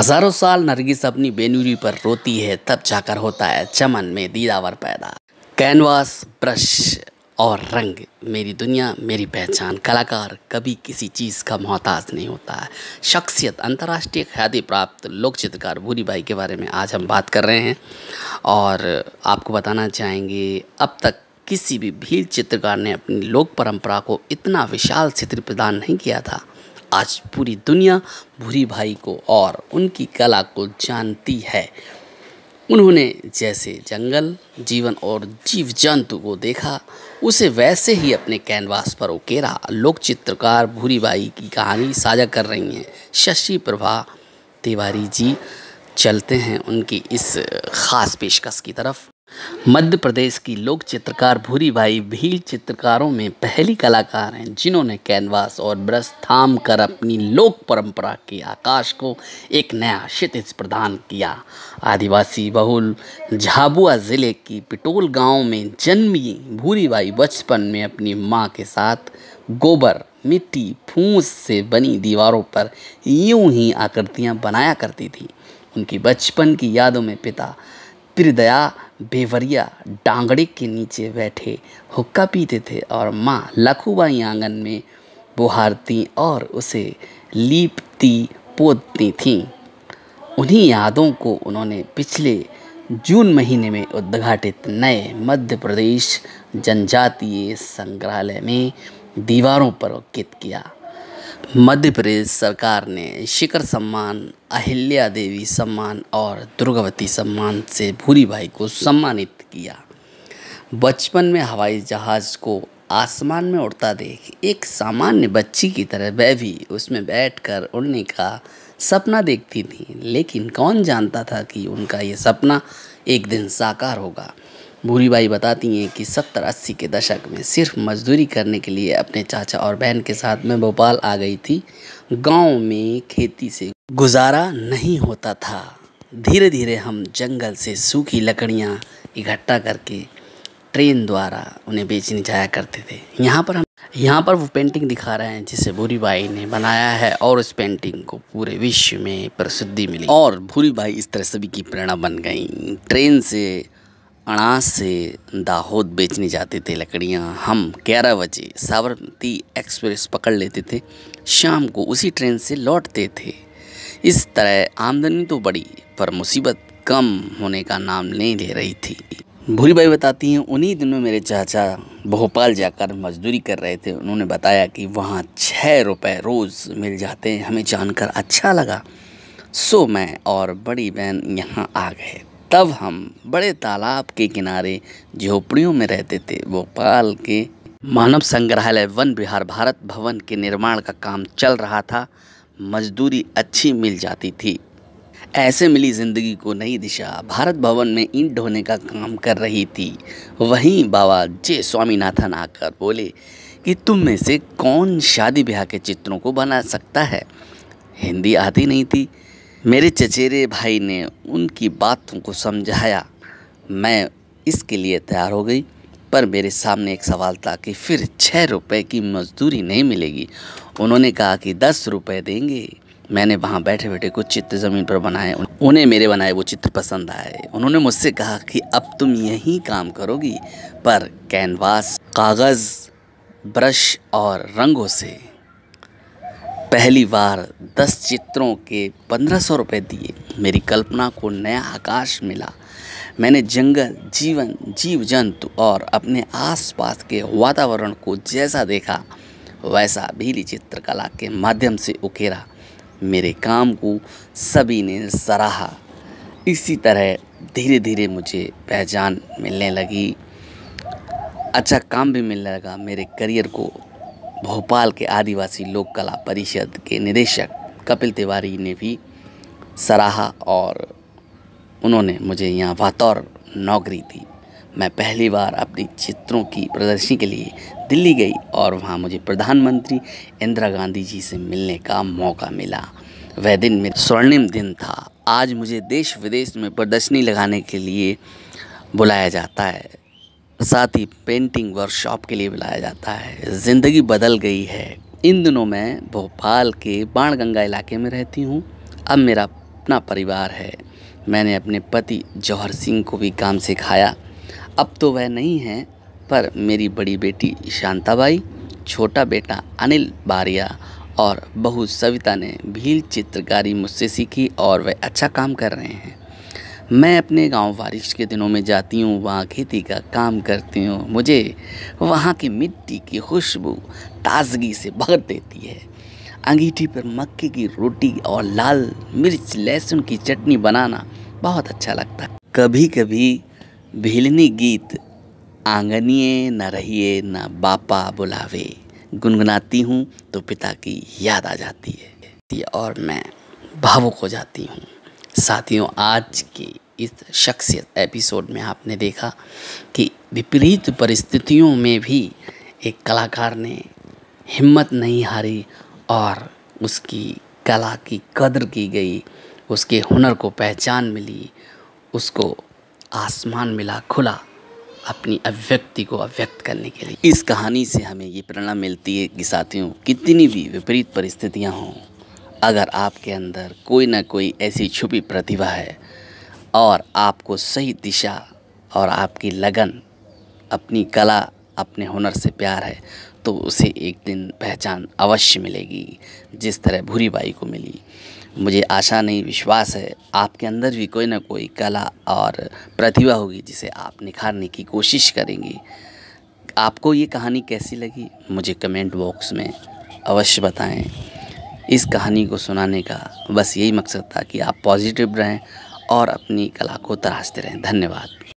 हजारों साल नरगिस अपनी बेनूरी पर रोती है तब जाकर होता है चमन में दीदावर पैदा कैनवास ब्रश और रंग मेरी दुनिया मेरी पहचान कलाकार कभी किसी चीज़ का मोहताज नहीं होता है शख्सियत अंतर्राष्ट्रीय ख्याति प्राप्त लोक चित्रकार भूरी भाई के बारे में आज हम बात कर रहे हैं और आपको बताना चाहेंगे अब तक किसी भी भील चित्रकार ने अपनी लोक परंपरा को इतना विशाल चित्र प्रदान नहीं किया था आज पूरी दुनिया भूरी भाई को और उनकी कला को जानती है उन्होंने जैसे जंगल जीवन और जीव जंतु को देखा उसे वैसे ही अपने कैनवास पर उकेरा लोक चित्रकार भूरी बाई की कहानी साझा कर रही हैं शशि प्रभा तिवारी जी चलते हैं उनकी इस ख़ास पेशकश की तरफ मध्य प्रदेश की लोक चित्रकार भूरी भाई भील चित्रकारों में पहली कलाकार हैं जिन्होंने कैनवास और ब्रश थाम कर अपनी लोक परंपरा के आकाश को एक नया क्षितिज प्रदान किया आदिवासी बहुल झाबुआ ज़िले की पिटोल गांव में जन्मी भूरी भाई बचपन में अपनी माँ के साथ गोबर मिट्टी फूस से बनी दीवारों पर यूं ही आकृतियाँ बनाया करती थी उनकी बचपन की यादों में पिता त्रिदया बेवरिया डांगड़े के नीचे बैठे हुक्का पीते थे और माँ लखूबाई आंगन में बुहारती और उसे लीपती पोतती थीं उन्हीं यादों को उन्होंने पिछले जून महीने में उद्घाटित नए मध्य प्रदेश जनजातीय संग्रहालय में दीवारों पर अंकित किया मध्य प्रदेश सरकार ने शिखर सम्मान अहिल्या देवी सम्मान और दुर्गावती सम्मान से भूरी भाई को सम्मानित किया बचपन में हवाई जहाज़ को आसमान में उड़ता देख एक सामान्य बच्ची की तरह वह भी उसमें बैठकर उड़ने का सपना देखती थी लेकिन कौन जानता था कि उनका ये सपना एक दिन साकार होगा भूरी बाई बताती हैं कि सत्तर अस्सी के दशक में सिर्फ मजदूरी करने के लिए अपने चाचा और बहन के साथ में भोपाल आ गई थी गांव में खेती से गुजारा नहीं होता था धीरे धीरे हम जंगल से सूखी लकड़ियाँ इकट्ठा करके ट्रेन द्वारा उन्हें बेचने जाया करते थे यहाँ पर हम यहाँ पर वो पेंटिंग दिखा रहे हैं जिसे भूरी बाई ने बनाया है और उस पेंटिंग को पूरे विश्व में प्रसिद्धि मिली और भूरी बाई इस तरह सभी की प्रेरणा बन गई ट्रेन से अनाज से दाहोद बेचने जाते थे लकड़ियाँ हम ग्यारह बजे साबरमती एक्सप्रेस पकड़ लेते थे शाम को उसी ट्रेन से लौटते थे इस तरह आमदनी तो बड़ी पर मुसीबत कम होने का नाम नहीं ले रही थी भूरी भाई बताती हैं उन्हीं दिनों मेरे चाचा भोपाल जाकर मजदूरी कर रहे थे उन्होंने बताया कि वहाँ छः रुपये रोज़ मिल जाते हैं हमें जानकर अच्छा लगा सो मैं और बड़ी बहन यहाँ आ गए तब हम बड़े तालाब के किनारे झोपड़ियों में रहते थे भोपाल के मानव संग्रहालय वन विहार भारत भवन के निर्माण का काम चल रहा था मजदूरी अच्छी मिल जाती थी ऐसे मिली जिंदगी को नई दिशा भारत भवन में ईंट ढोने का काम कर रही थी वहीं बाबा जे स्वामीनाथन आकर बोले कि तुम में से कौन शादी ब्याह के चित्रों को बना सकता है हिंदी आती नहीं थी मेरे चचेरे भाई ने उनकी बातों को समझाया मैं इसके लिए तैयार हो गई पर मेरे सामने एक सवाल था कि फिर छः रुपये की मजदूरी नहीं मिलेगी उन्होंने कहा कि दस रुपये देंगे मैंने वहाँ बैठे बैठे कुछ चित्र ज़मीन पर बनाए उन्हें मेरे बनाए वो चित्र पसंद आए उन्होंने मुझसे कहा कि अब तुम यही काम करोगी पर कैनवास कागज़ ब्रश और रंगों से पहली बार दस चित्रों के पंद्रह सौ रुपये दिए मेरी कल्पना को नया आकाश मिला मैंने जंगल जीवन जीव जंतु और अपने आसपास के वातावरण को जैसा देखा वैसा भीली चित्रकला के माध्यम से उकेरा मेरे काम को सभी ने सराहा इसी तरह धीरे धीरे मुझे पहचान मिलने लगी अच्छा काम भी मिलने लगा मेरे करियर को भोपाल के आदिवासी लोक कला परिषद के निदेशक कपिल तिवारी ने भी सराहा और उन्होंने मुझे यहाँ वातौर नौकरी दी मैं पहली बार अपनी चित्रों की प्रदर्शनी के लिए दिल्ली गई और वहाँ मुझे प्रधानमंत्री इंदिरा गांधी जी से मिलने का मौका मिला वह दिन मेरा स्वर्णिम दिन था आज मुझे देश विदेश में प्रदर्शनी लगाने के लिए बुलाया जाता है साथ ही पेंटिंग वर्कशॉप के लिए बुलाया जाता है ज़िंदगी बदल गई है इन दिनों मैं भोपाल के बाणगंगा इलाके में रहती हूँ अब मेरा अपना परिवार है मैंने अपने पति जौहर सिंह को भी काम सिखाया अब तो वह नहीं है पर मेरी बड़ी बेटी शांताबाई छोटा बेटा अनिल बारिया और बहू सविता ने भील चित्रकारी मुझसे सीखी और वह अच्छा काम कर रहे हैं मैं अपने गांव बारिश के दिनों में जाती हूँ वहाँ खेती का काम करती हूँ मुझे वहाँ की मिट्टी की खुशबू ताजगी से भर देती है अंगीठी पर मक्के की रोटी और लाल मिर्च लहसुन की चटनी बनाना बहुत अच्छा लगता है कभी कभी भीलनी गीत आंगनिए न रहिए न बापा बुलावे गुनगुनाती हूँ तो पिता की याद आ जाती है और मैं भावुक हो जाती हूँ साथियों आज की इस शख्सियत एपिसोड में आपने देखा कि विपरीत परिस्थितियों में भी एक कलाकार ने हिम्मत नहीं हारी और उसकी कला की कदर की गई उसके हुनर को पहचान मिली उसको आसमान मिला खुला अपनी अभिव्यक्ति को अव्यक्त करने के लिए इस कहानी से हमें ये प्रेरणा मिलती है कि साथियों कितनी भी विपरीत परिस्थितियाँ हों अगर आपके अंदर कोई ना कोई ऐसी छुपी प्रतिभा है और आपको सही दिशा और आपकी लगन अपनी कला अपने हुनर से प्यार है तो उसे एक दिन पहचान अवश्य मिलेगी जिस तरह भूरी बाई को मिली मुझे आशा नहीं विश्वास है आपके अंदर भी कोई ना कोई कला और प्रतिभा होगी जिसे आप निखारने की कोशिश करेंगे आपको ये कहानी कैसी लगी मुझे कमेंट बॉक्स में अवश्य बताएं इस कहानी को सुनाने का बस यही मकसद था कि आप पॉजिटिव रहें और अपनी कला को तराशते रहें धन्यवाद